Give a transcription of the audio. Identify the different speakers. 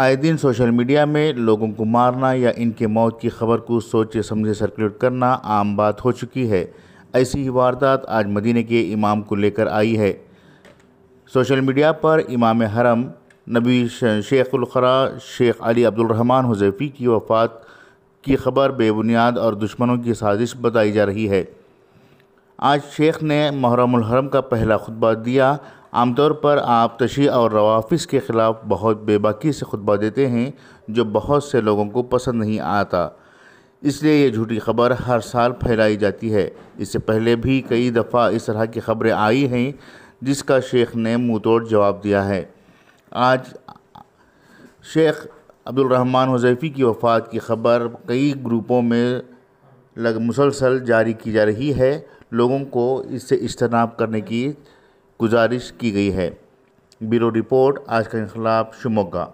Speaker 1: आए दिन social media में लोगों को मारना या इनके मौत की खबर को सोचे समझे सर्कुलेट करना आम बात हो चुकी है ऐसी ही वारदात आज मदीने के इमाम को लेकर आई है सोशल मीडिया पर इमाम हरम नबी शेखुलखरा शेख अली रहमान हुजैफ़ी की वफ़ात की खबर बेबुनियाद और दुश्मनों की साजिश बताई जा रही है आज शेख ने मुहरम का पहला खुतबा दिया आमतौर पर आप तशी और रवाफिस के ख़िलाफ़ बहुत बेबाकी से खुतबा देते हैं जो बहुत से लोगों को पसंद नहीं आता इसलिए यह झूठी खबर हर साल फैलाई जाती है इससे पहले भी कई दफ़ा इस तरह की खबरें आई हैं जिसका शेख ने मुँह जवाब दिया है आज शेख अब्दुलरहमान हुजैफ़ी की वफ़ात की खबर कई ग्रुपों में लग मुसलसल जारी की जा रही है लोगों को इससे इज्तनाब करने की गुजारिश की गई है ब्यूरो रिपोर्ट आज का इनकलाब शिमोगा